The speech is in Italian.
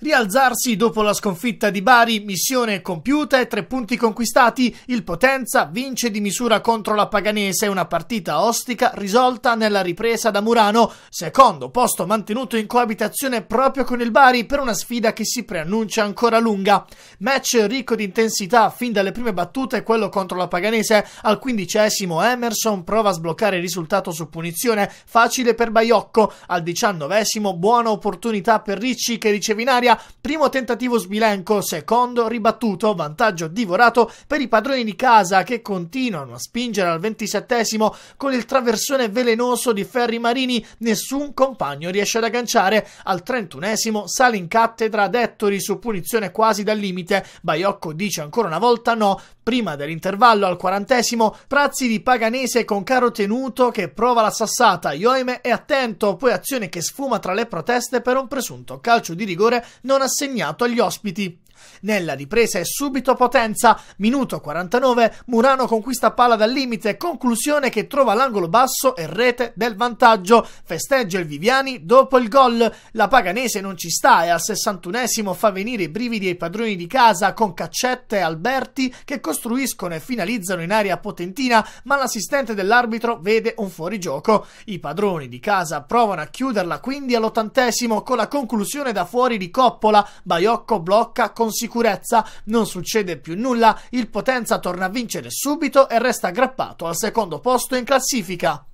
Rialzarsi dopo la sconfitta di Bari, missione compiuta e tre punti conquistati, il Potenza vince di misura contro la Paganese, una partita ostica risolta nella ripresa da Murano, secondo posto mantenuto in coabitazione proprio con il Bari per una sfida che si preannuncia ancora lunga. Match ricco di intensità fin dalle prime battute, quello contro la Paganese, al quindicesimo Emerson prova a sbloccare il risultato su punizione, facile per Baiocco, al diciannovesimo buona opportunità per Ricci che riceve in aria Italia, primo tentativo sbilenco, secondo ribattuto, vantaggio divorato per i padroni di casa che continuano a spingere al ventisettesimo con il traversone velenoso di Ferri Marini, nessun compagno riesce ad agganciare, al trentunesimo sale in cattedra Dettori su punizione quasi dal limite, Baiocco dice ancora una volta no, Prima dell'intervallo al quarantesimo, Prazzi di Paganese con caro tenuto che prova la sassata, Ioime è attento, poi azione che sfuma tra le proteste per un presunto calcio di rigore non assegnato agli ospiti. Nella ripresa è subito potenza. Minuto 49, Murano conquista palla dal limite, conclusione che trova l'angolo basso e rete del vantaggio. Festeggia il Viviani dopo il gol. La Paganese non ci sta e al 61 fa venire i brividi ai padroni di casa con Caccette e Alberti che costruiscono e finalizzano in area potentina, ma l'assistente dell'arbitro vede un fuorigioco. I padroni di casa provano a chiuderla quindi all'ottantesimo con la conclusione da fuori di Coppola. Baiocco blocca con con sicurezza, non succede più nulla, il Potenza torna a vincere subito e resta aggrappato al secondo posto in classifica.